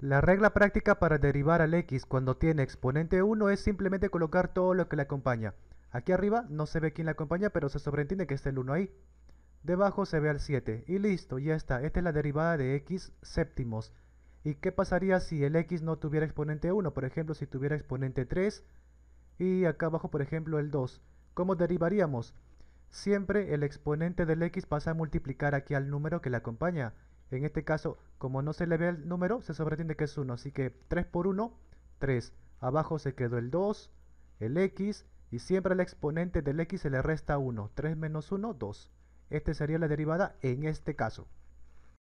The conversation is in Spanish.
La regla práctica para derivar al x cuando tiene exponente 1 es simplemente colocar todo lo que le acompaña. Aquí arriba no se ve quién le acompaña, pero se sobreentiende que está el 1 ahí. Debajo se ve al 7. Y listo, ya está. Esta es la derivada de x séptimos. ¿Y qué pasaría si el x no tuviera exponente 1? Por ejemplo, si tuviera exponente 3 y acá abajo, por ejemplo, el 2. ¿Cómo derivaríamos? Siempre el exponente del x pasa a multiplicar aquí al número que le acompaña. En este caso, como no se le ve el número, se sobreentiende que es 1. Así que 3 por 1, 3. Abajo se quedó el 2, el x, y siempre al exponente del x se le resta 1. 3 menos 1, 2. Esta sería la derivada en este caso.